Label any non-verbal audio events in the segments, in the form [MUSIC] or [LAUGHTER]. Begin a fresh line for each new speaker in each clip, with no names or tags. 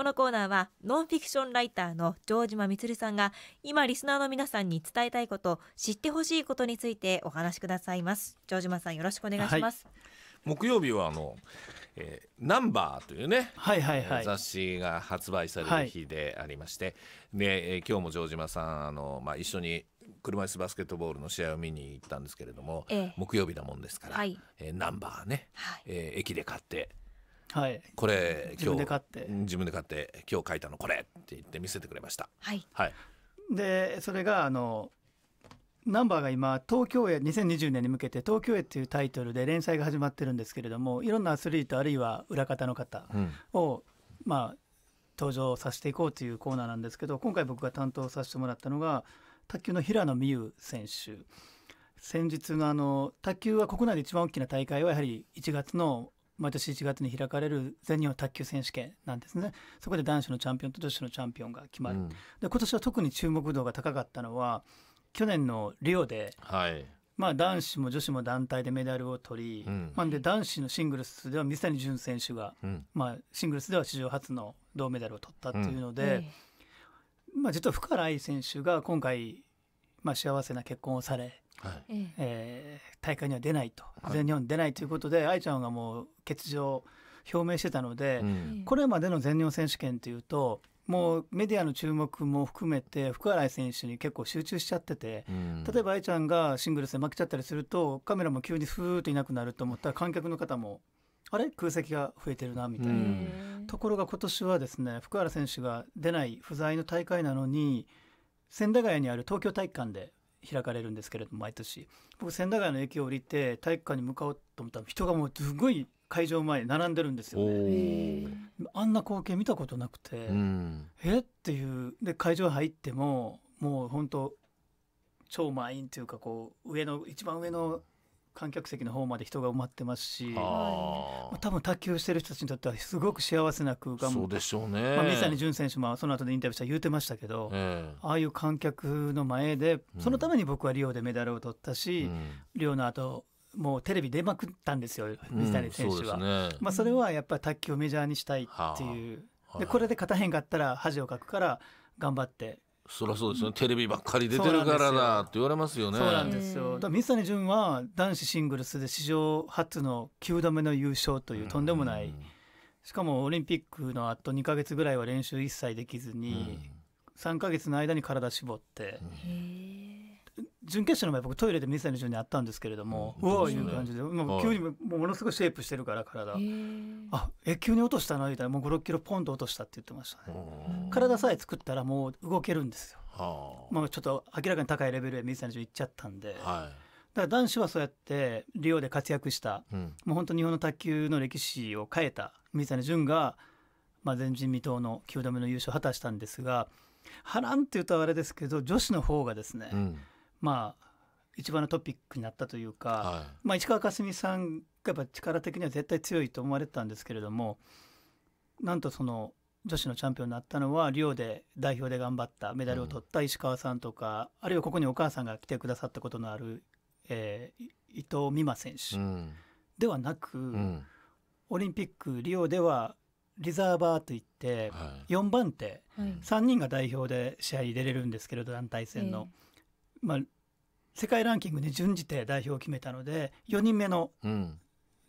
このコーナーはノンフィクションライターの城島充さんが今リスナーの皆さんに伝えたいこと知ってほしいことについてお話しくださいます城島さんよろしくお願いします、はい、木曜日はあの、えー、ナンバーというね、はいはいはい、雑誌が発売される日でありまして、はいねえー、今日も城島さんあの、まあ、一緒に車椅子バスケットボールの試合を見に行ったんですけれども、ええ、木曜日だもんですから、はい、えー、ナンバーね、はい、えー、駅で買ってはい、これ今日自分で買って自分で買って今日書いたのこれって言って見せてくれました。はい、はい、
でそれがあのナンバーが今東京へ2020年に向けて「東京へ」っていうタイトルで連載が始まってるんですけれどもいろんなアスリートあるいは裏方の方を、うん、まあ登場させていこうというコーナーなんですけど今回僕が担当させてもらったのが卓球の平野美宇選手。先日のあの卓球は国内で一番大きな大会はやはり1月の毎年1月に開かれる全日本卓球選手権なんですねそこで男子のチャンピオンと女子のチャンピオンが決まる、うん、で今年は特に注目度が高かったのは去年のリオで、はい、まあ、男子も女子も団体でメダルを取り、うん、まあ、で男子のシングルスでは水谷隼選手が、うん、まあ、シングルスでは史上初の銅メダルを取ったっていうので、うん、まあ、実は深原愛選手が今回、まあ、幸せな結婚をされはい、ええー、大会には出ないと、はい、全日本出ないということで、愛ちゃんがもう欠場表明してたので、うん、これまでの全日本選手権というと、もうメディアの注目も含めて福原選手に結構集中しちゃってて、うん、例えば愛ちゃんがシングルスで負けちゃったりするとカメラも急にふーっといなくなると思ったら観客の方もあれ空席が増えてるなみたいな、うん、ところが今年はですね福原選手が出ない不在の大会なのに千駄ヶ谷にある東京体育館で開かれるんですけれども毎年僕千駄ヶ谷の駅を降りて体育館に向かおうと思ったら人がもうすごい会場前並んでるんですよねあんな光景見たことなくて、うん、えっていうで会場入ってももう本当超満員というかこう上の一番上の観客席の方まで人が埋まってますし、まあ、多分卓球してる人たちにとってはすごく幸せな空間そうでしょうね、まあ、水谷隼選手もその後でインタビューしたら言うてましたけど、えー、ああいう観客の前でそのために僕はリオでメダルを取ったし、うん、リオの後もうテレビ出まくったんですよ水谷選手は、うんね、まあ、それはやっぱり卓球をメジャーにしたいっていう、でこれで勝たへんかったら恥をかくから頑張って
そりゃそうですね、テレビばっかり出てるからだって言われますよね。そうなんですよ。だ
水谷隼は男子シングルスで史上初の9度目の優勝というとんでもない。しかもオリンピックのあと2か月ぐらいは練習一切できずに、3か月の間に体絞って。準決勝の前僕トイレで水谷隼に会ったんですけれども、うわいう感じで、急にもものすごいシェイプしてるから体、あえ急に落としたのみたいなもう56キロポンと落としたって言ってましたね体さえ作ったらもう動けるんですよ、はあ、ちょっと明らかに高いレベルで水谷隼行っちゃったんで、はい、だから男子はそうやってリオで活躍した、うん、もう本当日本の卓球の歴史を変えた水谷隼が、まあ、前人未到の9度目の優勝を果たしたんですが波乱って言うとあれですけど女子の方がですね、うんまあ一番のトピックになったというか、はい、まあ、石川佳純さんがやっぱ力的には絶対強いと思われてたんですけれどもなんとその女子のチャンピオンになったのはリオで代表で頑張ったメダルを取った石川さんとか、うん、あるいはここにお母さんが来てくださったことのある、えー、伊藤美誠選手、うん、ではなく、うん、オリンピックリオではリザーバーといって、4番手、はい、3人が代表で試合に出れるんですけれど団体戦の。まあ、世界ランキングに準じて代表を決めたので4人目の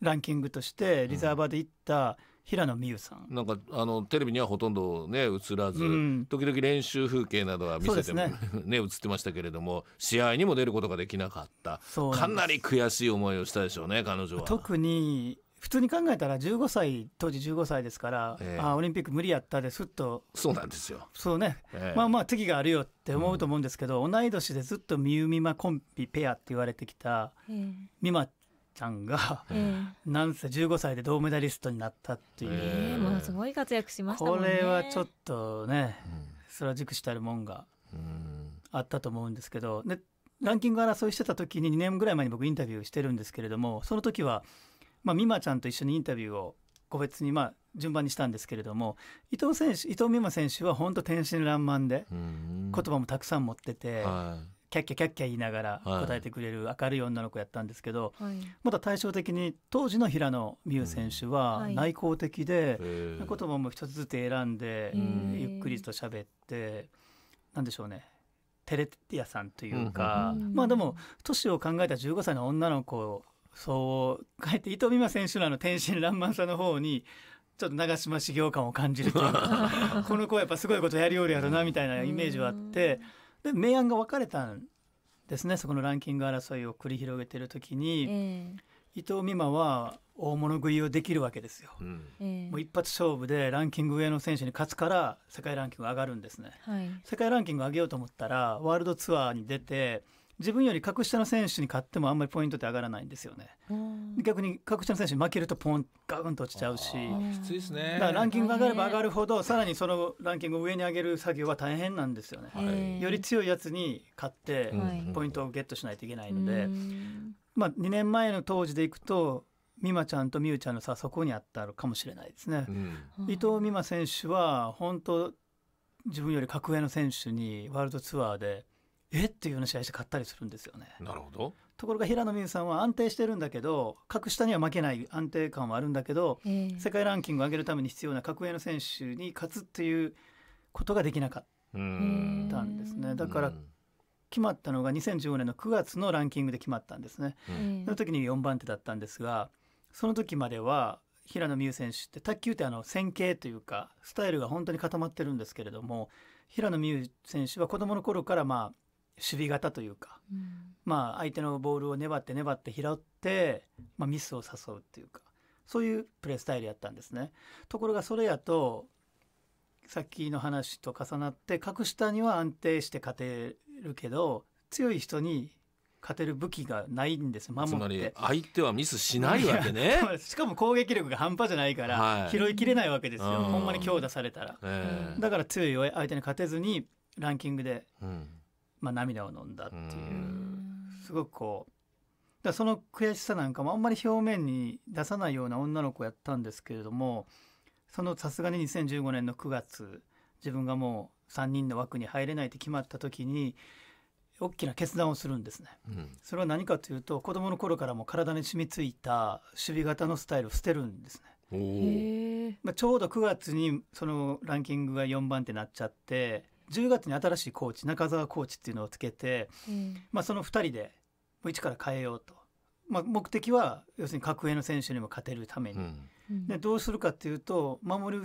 ランキングとしてリザーバーで行った平野美宇さん、
うん、なんかあのテレビにはほとんどね映らず、うん、時々練習風景などは見せてもね [LAUGHS] ね映ってましたけれども試合にも出ることができなかったかなり悔しい思いをしたでしょうね彼女は。
特に普通に考えたら15歳当時15歳ですから、えー、あオリンピック無理やったですっとそうなんですよそうね、えー、まあまあ敵があるよって思うと思うんですけど、うん、同い年でずっとみゆみまコンビペアって言われてきた、えー、みまちゃんが、えー、なんせ15歳で銅メダリストになったっていう、えー、ものすごい活躍しましたねこれはちょっとね、それは熟したるもんがあったと思うんですけどでランキング争いしてた時に2年ぐらい前に僕インタビューしてるんですけれどもその時は「まあ、美馬ちゃんと一緒にインタビューを個別にまあ順番にしたんですけれども伊藤選手伊藤美誠選手は本当天真爛漫で言葉もたくさん持ってて、キャッキャキャッキャ言いながら答えてくれる明るい女の子やったんですけど、はい、また対照的に当時の平野美宇選手は内向的で、うん、はい、言葉も一つずつ選んでゆっくりと喋ってなんでしょうねテレティアさんというか、うん、まあでも年を考えた15歳の女の子そうかえって伊藤美誠選手らの天真爛漫さの方にちょっと長嶋茂雄感を感じるというか [LAUGHS] この子はやっぱすごいことやりおるやろなみたいなイメージはあってで明暗が分かれたんですねそこのランキング争いを繰り広げてる時に、えー、伊藤美誠は大物食いをできるわけですよ、うん、もう一発勝負でランキング上の選手に勝つから世界ランキング上がるんですね、はい、世界ランキング上げようと思ったらワールドツアーに出て自分より格下の選手に勝ってもあんまりポイントって上がらないんですよね。逆に格下の選手に負けるとポンガーンと落ちちゃうし、きつね、だからランキング上がれば上がるほどさらにそのランキングを上に上げる作業は大変なんですよね。より強いやつに勝ってポイントをゲットしないといけないので、まあ、2年前の当時でいくと美誠ちゃんと美羽ちゃんの差そこにあったのかもしれないですね。うん、伊藤美誠選手は本当自分より格上の選手にワールドツアーでえっていうの試合して買ったりするんですよね。なるほどところが平野美宇さんは安定してるんだけど格下には負けない安定感はあるんだけど、えー、世界ランキングを上げるために必要な格上の選手に勝つっていうことができなかったんですね。だから決まったのが2015年の9月のランキングで決まったんですね。うん、その時に4番手だったんですがその時までは平野美宇選手って卓球ってあの線形というかスタイルが本当に固まってるんですけれども平野美宇選手は子供の頃からまあ守備型というか、うん、まあ相手のボールを粘って粘って拾って、まあ、ミスを誘うっていうかそういうプレースタイルやったんですね。ところがそれやとさっきの話と重なって格下には安定して勝てるけど強い人に勝てる武器がないんです守って相
手はミスしないわけね
[LAUGHS] しかも攻撃力が半端じゃないから、拾いきれないわけですよ、ほんまに強打されたら、えー、だから強い相手に勝てずにランキングでまあ、涙を飲んだっていうすごくこうだその悔しさなんかもあんまり表面に出さないような女の子やったんですけれどもそのさすがに2015年の9月自分がもう3人の枠に入れないって決まった時に大きな決断をするんですね、うん、それは何かというと子供の頃からも体に染みついた守備型のスタイルを捨てるんですね。まあ、ちょうど9月にそのランキングが4番ってなっちゃって10月に新しいコーチ中澤コーチっていうのをつけて、うん、まあ、その2人でも一から変えようと、まあ、目的は要するに格上の選手にも勝てるために、うん、でどうするかっていうと守る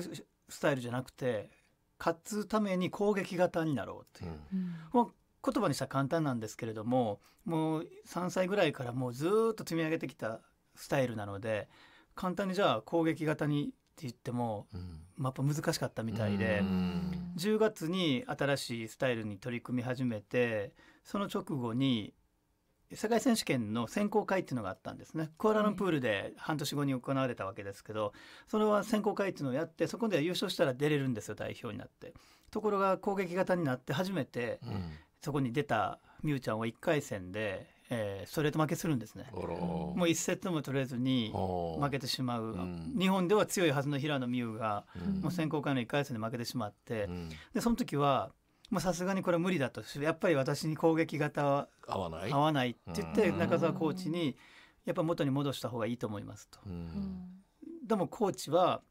スタイルじゃなくて勝つために攻撃型になろうという、うん、言葉にしたら簡単なんですけれどももう3歳ぐらいからもうずっと積み上げてきたスタイルなので簡単にじゃあ攻撃型に言っても、まあ、やっぱ難しかったみたいで、うん、10月に新しいスタイルに取り組み始めてその直後に世界選手権の選考会っていうのがあったんですねクアラルンプールで半年後に行われたわけですけど、それは選考会っていうのをやってそこで優勝したら出れるんですよ代表になってところが攻撃型になって初めて、そこに出た美羽ちゃんは1回戦でえー、ストレート負けするんですね。もう1セットも取れずに負けてしまう、うん、日本では強いはずの平野美宇が、うん、もう選考会の1回戦で負けてしまって、うん、でその時はさすがにこれは無理だとやっぱり私に攻撃型は合わない合わないって言って中澤コーチにやっぱ元に戻した方がいいと思いますと。でもコーチは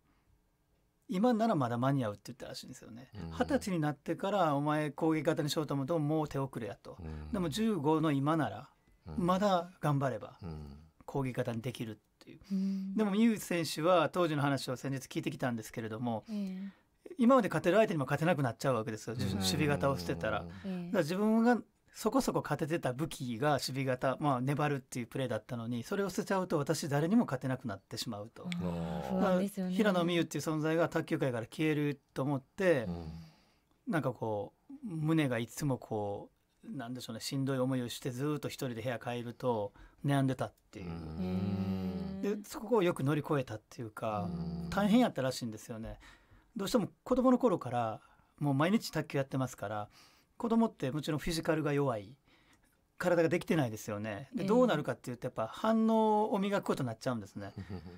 今ならまだ間に合うって言ったらしいんですよね。二十歳になってからお前攻撃型にしようと思うともう手遅れやと。でも15の今ならまだ頑張れば攻撃型にできるっていう、でもミュウ選手は当時の話を先日聞いてきたんですけれども、今まで勝てる相手にも勝てなくなっちゃうわけですよ、守備型をしてたら。だから自分がそこそこ勝ててた武器が守備型、まあ、粘るっていうプレーだったのにそれを捨てちゃうと私誰にも勝てなくなってしまうと、あ、平野美宇っていう存在が卓球界から消えると思って、うん、なんかこう胸がいつもこうなんでしょうねしんどい思いをしてずっと一人で部屋帰ると悩んでたっていうでそこをよく乗り越えたっていうか大変やったらしいんですよねどうしても子供の頃からもう毎日卓球やってますから子供ってもちろんフィジカルが弱い体ができてないですよねでどうなるかっていうとやっぱ反応を磨くことになっちゃうんですね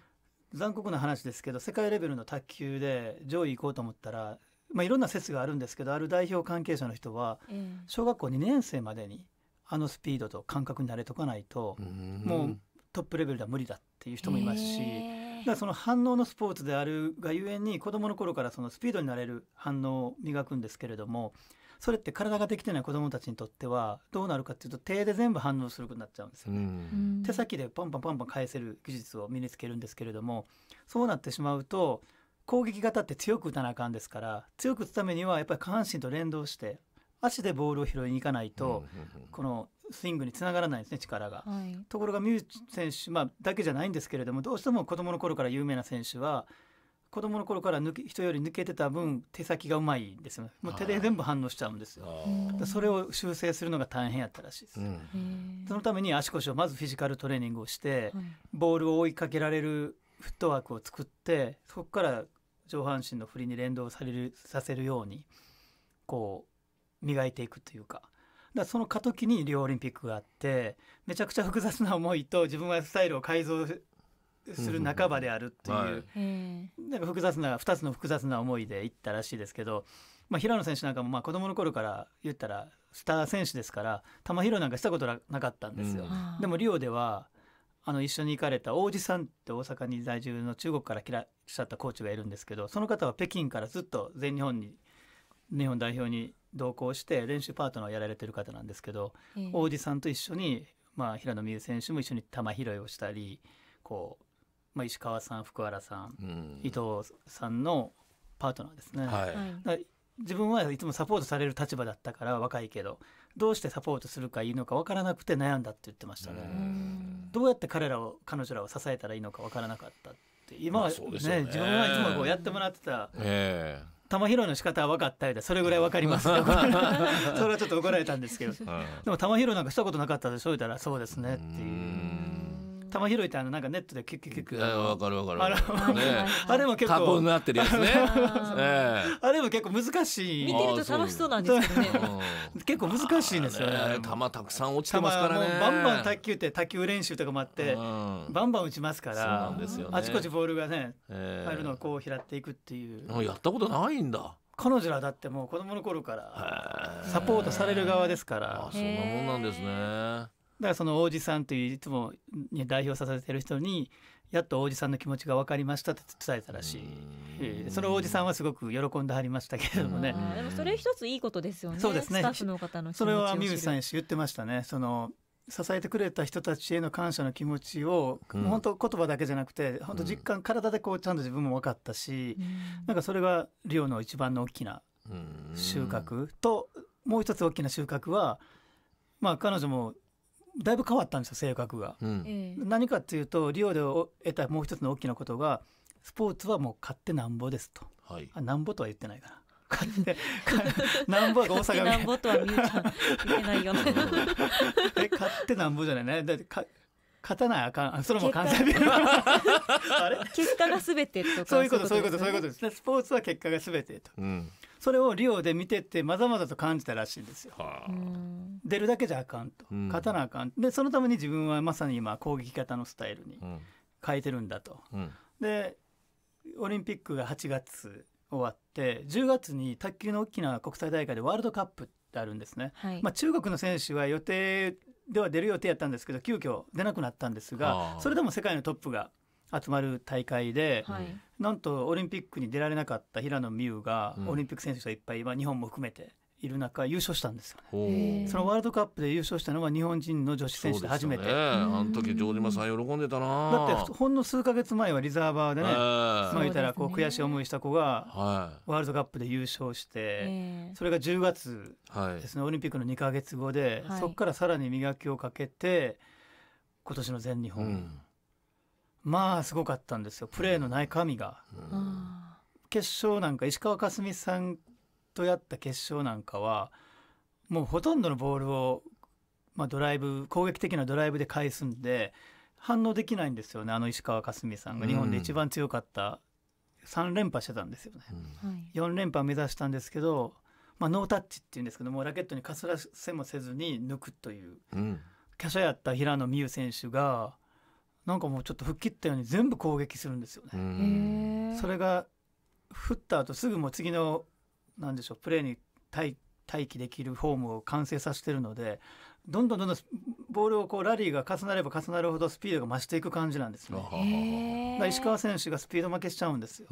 [LAUGHS] 残酷な話ですけど世界レベルの卓球で上位行こうと思ったらまあ、いろんな説があるんですけどある代表関係者の人は小学校2年生までにあのスピードと感覚に慣れとかないともうトップレベルでは無理だっていう人もいますし。だからその反応のスポーツであるがゆえに子どもの頃からそのスピードになれる反応を磨くんですけれどもそれって体ができてない子どもたちにとってはどうなるかっていうと手で全部反応することになっちゃうんですよね。手先でパンパンパンパン返せる技術を身につけるんですけれどもそうなってしまうと攻撃型って強く打たなあかんですから強く打つためにはやっぱり下半身と連動して足でボールを拾いに行かないと、このスイングにつながらないですね力が、はい、ところがミュージ選手、まあ、だけじゃないんですけれどもどうしても子どもの頃から有名な選手は子どもの頃から抜け人より抜けてた分手先がうまいですよねもう手で全部反応しちゃうんですよ、はい、それを修正するのが大変やったらしいです、
うん、
そのために足腰をまずフィジカルトレーニングをして、ボールを追いかけられるフットワークを作ってそこから上半身の振りに連動されるさせるようにこう磨いていくというかだその過渡期にリオオリンピックがあってめちゃくちゃ複雑な思いと自分はスタイルを改造する半ばであるっていう、うんはい、なんか複雑な2つの複雑な思いでいったらしいですけど、まあ、平野選手なんかもまあ子供の頃から言ったらスター選手ですから球拾いなんかしたことなかったんですよ。うん、でもリオではあの一緒に行かれた王子さんって大阪に在住の中国から来らっしゃったコーチがいるんですけどその方は北京からずっと全日本に日本代表に同行して練習パートナーをやられてる方なんですけど、えー、王子さんと一緒に、まあ、平野美宇選手も一緒に球拾いをしたりこう、まあ、石川さん福原さん、うん、伊藤さんのパートナーですね。はい、自分はいつもサポートされる立場だったから若いけどどうしてサポートするかいいのか分からなくて悩んだって言ってましたね。どうやって彼らを彼女らを支えたらいいのか分からなかったって今はねまあね、自分はいつもこうやってもらってた。え玉拾いの仕方は分かったよでそれぐらい分かります [LAUGHS] それはちょっと怒られたんですけどでも玉拾いなんかしたことなかったでしょ言ったらそうですねっていう。玉拾いってあのなんかネットでキュッキュッキュッキュ
ッわかるわかる [LAUGHS] あれも結構なってるやつね
[LAUGHS] あれも結構難しい見てると楽しそうなんですけどね結構難しいんですよね球たくさん落ちてますからねバンバン卓球って卓球練習とかもあってバンバン打ちますからあちこちボールがね入るのをこう拾っていくっていうやったことないんだ彼女らだってもう子供の頃からサポートされる側ですからそんなもんなんですねだからその王子さんといういつも、ね、代表させてる人にやっと王子さんの気持ちが分かりましたって伝えたらしいえその王子さんはすごく喜んではりましたけれどもねでもそれ
一ついいことですよねそうですねスタッフの方のそれは三内さん
言ってましたねその支えてくれた人たちへの感謝の気持ちを、うん、本当言葉だけじゃなくて本当実感、体でこうちゃんと自分も分かったし、うん、なんかそれがリオの一番の大きな
収穫
ともう一つ大きな収穫はまあ彼女もだいぶ変わったんですよ性格が、うん、何かっていうとリオで得たもう一つの大きなことがスポーツはもう勝ってなんぼですと、はい、あなんぼとは言ってないかな勝って [LAUGHS] なんぼ大阪なんぼとはみゆ言えないよ [LAUGHS] え買ってなんぼじゃないねだってか勝たないあかんそれも関西弁あれ結果がすべ [LAUGHS] てとそういうことそういうことそういうことですねスポーツは結果がすべてと、うん、それをリオで見ててまざまざと感じたらしいんですよ。出るだけじゃあかんと、勝たなあかんでそのために自分はまさに今攻撃型のスタイルに変えてるんだと。うん、でオリンピックが8月終わって10月に卓球の大きな国際大会でワールドカップってあるんですね。はい、まあ、中国の選手は予定では出る予定やったんですけど急遽出なくなったんですがそれでも世界のトップが集まる大会で、はい、なんとオリンピックに出られなかった平野美宇が、うん、オリンピック選手がいっぱい、今日本も含めている中優勝したんですよねそのワールドカップで優勝したのは日本人の女子選手で初めて、ね、
あの時城島さん喜んでたなだって
ほんの数か月前はリザーバーでね、えー、まあ言たらこう悔しい思いした子がワールドカップで優勝して、それが10月ですね、オリンピックの2か月後で、そこからさらに磨きをかけて今年の全日本、まあすごかったんですよプレーの中身が、うん、決勝なんか石川佳純さんとやった決勝なんかはもうほとんどのボールを、まあ、ドライブ攻撃的なドライブで返すんで反応できないんですよねあの石川佳純さんが日本で一番強かった、うん、3連覇してたんですよね、うん、4連覇目指したんですけど、まあ、ノータッチっていうんですけどもラケットにかすらせもせずに抜くという、うん、やった平野美宇選手がなんかもうちょっと吹っ切ったように全部攻撃するんですよ
ね。
それが振った後すぐもう次のなんでしょうプレーに待待機できるフォームを完成させてるのでどんどんどんどんボールをこうラリーが重なれば重なるほどスピードが増していく感じなんですね。石川選手がスピード負けしちゃうんですよ。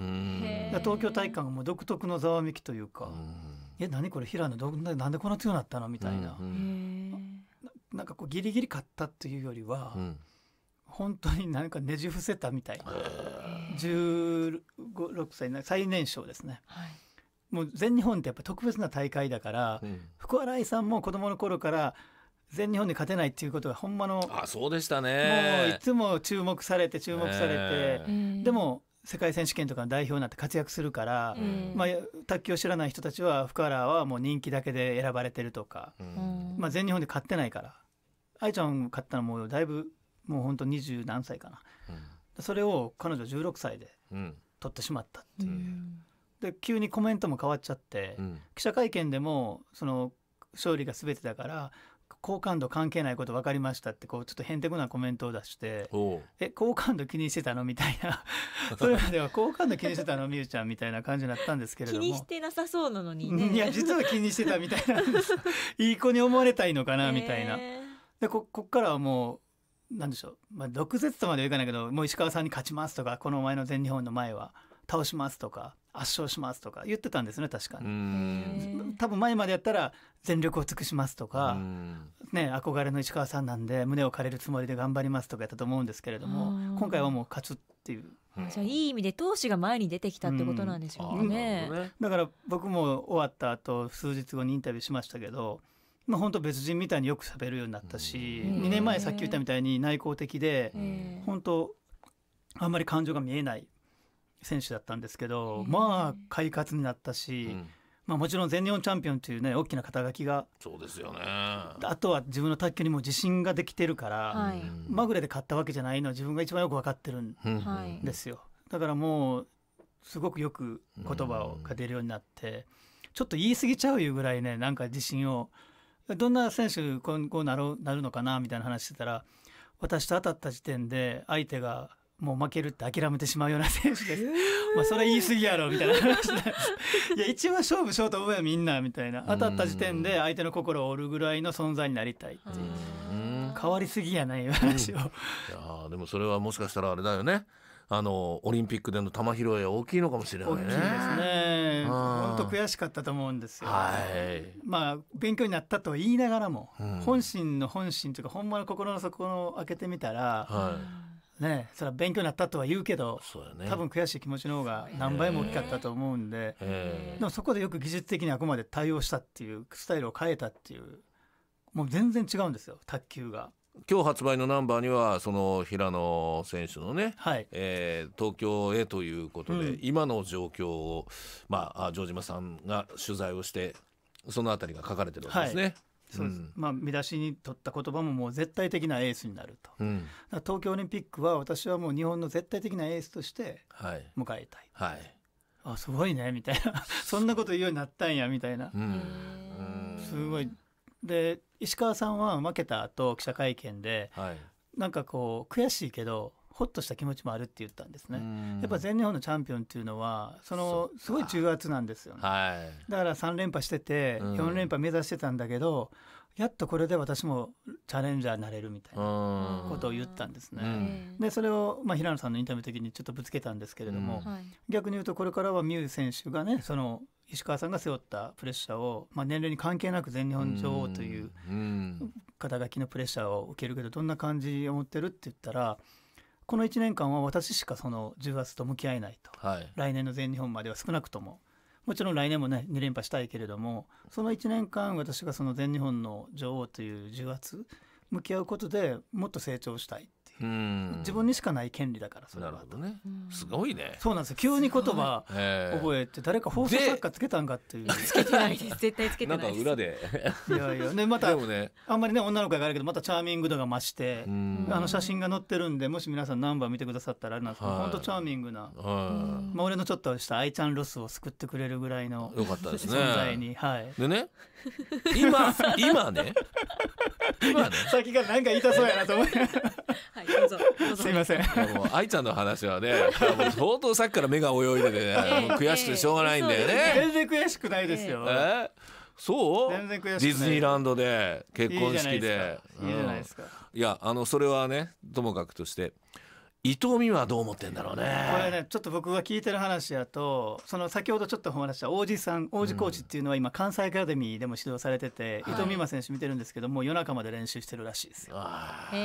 東京体育館がもう独特のざわめきというか「え何これ平野どなんでこんな強くなったの?」みたいな。なんかこうギリギリ勝ったっていうよりは、うん本当にんかねじ伏せたみたい16歳最年少ですね、はい、もう全日本ってやっぱ特別な大会だから、うん、福原愛さんも子供の頃から全日本で勝てないっていうことがほんまの
あそうでしたねもうい
つも注目されて注目されて、でも世界選手権とかの代表になって活躍するから、うん、まあ、卓球を知らない人たちは福原はもう人気だけで選ばれてるとか、うん、まあ、全日本で勝ってないから愛ちゃん勝ったのもだいぶもう本当二十何歳かな、うん、それを彼女16歳で取ってしまったっていう、うん、で急にコメントも変わっちゃって、うん、記者会見でもその勝利が全てだから好感度関係ないこと分かりましたってこうちょっとへんてこなコメントを出して「え好感度気にしてたの?」みたいな [LAUGHS] それまでは「好感度気にしてたの美羽ちゃん」みたいな感じになったんですけれども気にし
てなさそうなのに、ね、いや実は気
にしてたみたいなんです [LAUGHS] いい子に思われたいのかなみたいな。でここからはもなんでしょう、まあ、毒舌とまではいかないけどもう石川さんに勝ちますとかこの前の全日本の前は倒しますとか圧勝しますとか言ってたんですね確かに多分前までやったら全力を尽くしますとか、ね、憧れの石川さんなんで胸を借りるつもりで頑張りますとかやったと思うんですけれども今回はもう勝つっていう。じゃ
あいい意味で投資が前に出てきたってことなんでしょうね,、
だから僕も終わった後数日後にインタビューしましたけどまあ、本当別人みたいによく喋るようになったし、うん、2年前さっき言ったみたいに内向的で、うん、本当あんまり感情が見えない選手だったんですけど、うん、まあ快活になったし、うん、まあ、もちろん全日本チャンピオンというね大きな肩書きがそうですよねあとは自分の卓球にも自信ができてるから、まぐれで勝ったわけじゃないのは自分が一番よく分かってるんですよ。だからもうすごくよく言葉をが出るようになって、ちょっと言い過ぎちゃういうぐらいねなんか自信をどんな選手今後なるなるのかなみたいな話してたら私と当たった時点で相手がもう負けるって諦めてしまうような選手です。まあそれ言い過ぎやろみたいな話でいや一番勝負しようと思うやみんなみたいな当たった時点で相手の心を折るぐらいの存在になりたいっていう。変わりすぎやない話を、うん、い
やでもそれはもしかしたらあれだよねあのオリンピックでの球拾いは大きいのかもしれないね。大きいですね。
本当悔しかったと思うんですよ、はい、まあ勉強になったと言いながらも、うん、本心の本心というか本物の心の底を開けてみたら、はい、ねそれは勉強になったとは言うけどね、多分悔しい気持ちの方が何倍も大きかったと思うんででもそこでよく技術的にあくまで対応したっていうスタイルを変えたっていうもう全然違うんですよ卓球が。
今日発売のナンバーにはその平野選手のね、はいえー、東京へということで、うん、今の状況を、まあ、城島さんが取材をしてそのあたりが書かれてるわけですね。はいそうです、う
ん、まあ、見出しに取った言葉ももう絶対的なエースになると、うん、東京オリンピックは私はもう日本の絶対的なエースとして迎えたい、はい、はい、あすごいねみたいな [LAUGHS] そんなこと言うようになったんやみたいなすごいで石川さんは負けた後記者会見で、はい、なんかこう悔しいけどほっとした気持ちもあるって言ったんですね。やっぱ全日本のチャンピオンっていうのはそのすごい重圧なんですよね。はい、だから3連覇してて4連覇目指してたんだけど、うん、やっとこれで私もチャレンジャーになれるみたいなことを言ったんですね。でそれをまあ平野さんのインタビューの時にちょっとぶつけたんですけれども、うんはい、逆に言うとこれからは美ウ選手がねその石川さんが背負ったプレッシャーを、まあ、年齢に関係なく全日本女王という肩書きのプレッシャーを受けるけどどんな感じを持ってるって言ったらこの1年間は私しかその重圧と向き合えないと、はい、来年の全日本までは少なくとももちろん来年もね2連覇したいけれどもその1年間私がその全日本の女王という重圧向き合うことでもっと成長したい自分にしかない権利だからそれはなるほどねすごいねそうなんですよ急に言葉覚えて誰か放送作家つけたんかっていうつけてないです絶対つけてないなんか裏でいやいやまたあんまりね女の子があるけどまたチャーミング度が増してあの写真が載ってるんでもし皆さんナンバー見てくださったらあれなんですけど本当チャーミングなまあ俺のちょっとした愛ちゃんロスを救ってくれるぐらいの存在にはいでね今今ね [LAUGHS] 今ね先が何か言いたそうやなと思い [LAUGHS] はい [LAUGHS] すみません
もう愛ちゃんの話はね [LAUGHS] 相当さっきから目が泳いでて、ね、[LAUGHS] 悔しくてしょうがないんだよね、
全然悔しくないですよ、えーそう全然悔しい。ディズニーラ
ンドで結婚式でいやあのそれはねともかくとして伊藤美はどう思ってんだ
ろうねこれねちょっと僕が聞いてる話やとその先ほどちょっとお話した王子さん王子コーチっていうのは今関西アカデミーでも指導されてて、うん、伊藤美誠選手見てるんですけど、はい、もう夜中まで練習してるらしいですよ。へ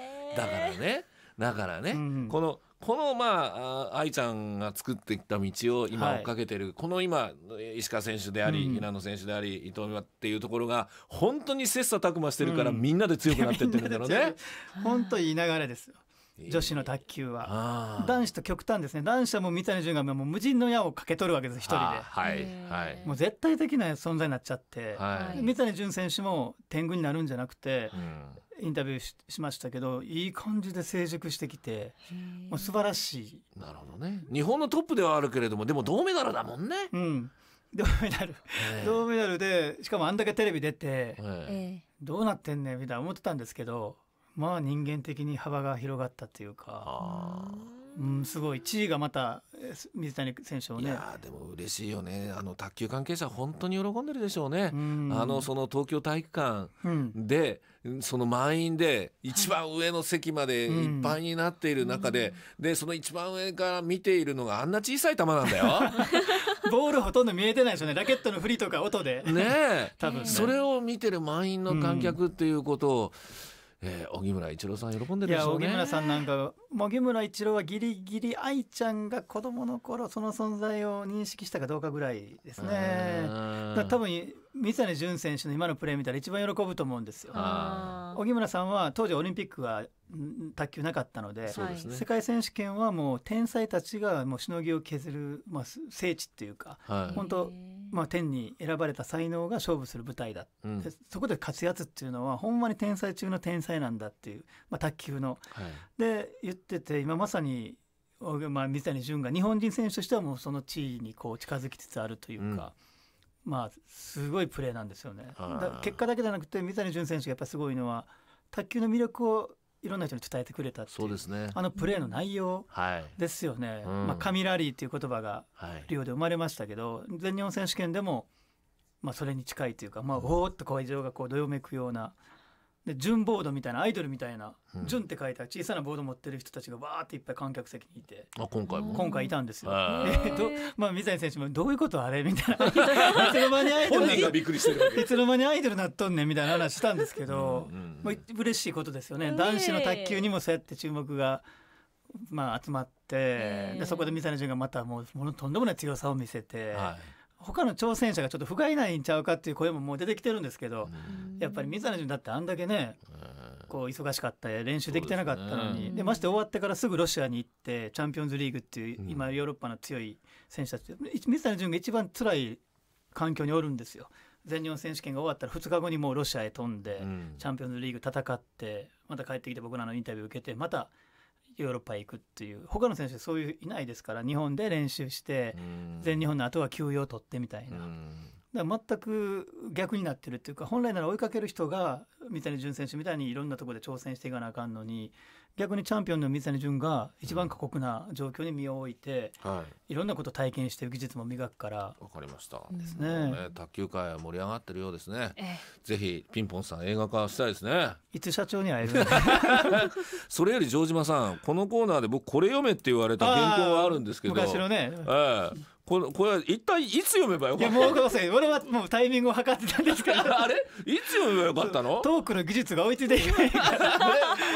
えだからねだからね、うん、このこ
のまあ愛ちゃんが作ってきた道を今追っかけてる、はい、この今石川選手であり、うん、平野選手であり伊藤美っていうところが本当に切磋琢磨してるから、うん、みんなで強くなってってるんだろうね。
[LAUGHS] 本当いい流れですよ。女子の卓球は、男子と極端ですね男子はもう三谷純がもう無人の矢をかけ取るわけです一人で、はいはい、もう絶対的な存在になっちゃって、はい、三谷純選手も天狗になるんじゃなくて、うんインタビューししましたけどいい感じで成熟してきてもう素晴らしいなるほどね日本のトップではあるけれどもでも銅メダルだもんね、うん、銅メダル、銅メダルでしかもあんだけテレビ出て、えー、どうなってんねんみたいな思ってたんですけどまあ人間的に幅が広がったっていうか。うん、すごい地位がまた水谷選手をねいや
でも嬉しいよねあの卓球関係者本当に喜んでるでしょうね、うん、あのその東京体育館で、うん、その満員で一番上の席までいっぱいになっている中で、うん、でその一番上から見ているのがあんな小さい球なんだよ [LAUGHS] ボールほとんど見えてないですよねラ
ケットの振りとか音で
ね多分、ね、それを見てる満員の観客っていうことを、えー、荻村一郎さん喜んでるでしょうね。荻村さんなんか
荻村一郎はギリギリ愛ちゃんが子供の頃その存在を認識したかどうかぐらいですね。多分三谷純選手の今のプレー見たら一番喜ぶと思うんですよ。荻村さんは当時オリンピックは卓球なかったので、世界選手権はもう天才たちがもうしのぎを削る、まあ、聖地っていうか、はい、本当、まあ、天に選ばれた才能が勝負する舞台だ、うん、そこで勝つやつっていうのはほんまに天才中の天才なんだっていう、まあ、卓球の。はい、で言ってて今まさにまあ、水谷隼が日本人選手としてはもうその地位にこう近づきつつあるというか、うん、まあすごいプレーなんですよね。結果だけじゃなくて水谷隼選手がやっぱすごいのは卓球の魅力をいろんな人に伝えてくれたそうですねあのプレーの内容ですよね、はい、まあ、神ラリーという言葉がリオで生まれましたけど、はい、全日本選手権でも、まあ、それに近いというか、まあ、おおっと会場がこうどよめくようなで純ボードみたいなアイドルみたいな「純、うん」って書いた小さなボード持ってる人たちがわーっていっぱい観客席にいてあ今回も今回いたんですよ。えー、とまあ水谷選手も「どういうことあれ?」みたいな [LAUGHS] いつの間にアイドルいつの間にアイドルなっとんねんみたいな話したんですけど、うんうんまあ、嬉しいことですよね。男子の卓球にもそうやって注目がまあ集まって、でそこで水谷隼がまたもうものとんでもない強さを見せて。はい他の挑戦者がちょっと不甲斐ないんちゃうかっていう声ももう出てきてるんですけど、やっぱり水谷君だってあんだけね、こう忙しかった練習できてなかったのにで、ね、まして終わってからすぐロシアに行ってチャンピオンズリーグっていう、今ヨーロッパの強い選手たち、うん、水谷君が一番辛い環境におるんですよ。全日本選手権が終わったら2日後にもうロシアへ飛んで、うん、チャンピオンズリーグ戦ってまた帰ってきて僕らのインタビュー受けてまたヨーロッパへ行くっていう他の選手そういういないですから日本で練習して全日本の後は休養を取ってみたいな。だ全く逆になってるっていうか本来なら追いかける人が三谷潤選手みたいにいろんなところで挑戦していかなあかんのに逆にチャンピオンの水谷隼が一番過酷な状況に身を置いて、うんはい、いろんなことを体験して技術も磨くからわかりましたですね、うん、ね
卓球界は盛り上がってるようですね、ええ、ぜひピンポンさん映画化したいですね
いつ社長に会える
[LAUGHS] それより城島さんこのコーナーで僕これ読めって言われた原稿があるんですけど [LAUGHS] 昔のね、ええこれこれ一体いつ読めばよかったいやもうごめ
ん俺はもうタイミングを測ってたんですから [LAUGHS] あれいつ読めばよかったのトークの技術が追いついていないから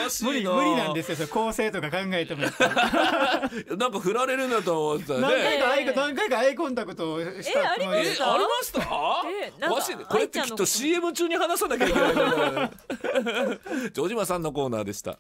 [LAUGHS] 無理無理なんですよ構成とか考えても [LAUGHS] なん
か振られるんだと思ってたね何回か
何回かアイコンタクトをしたえありましたありま
したわしこれってきっと CM 中に話さなきゃいけない城島さんのコーナーでした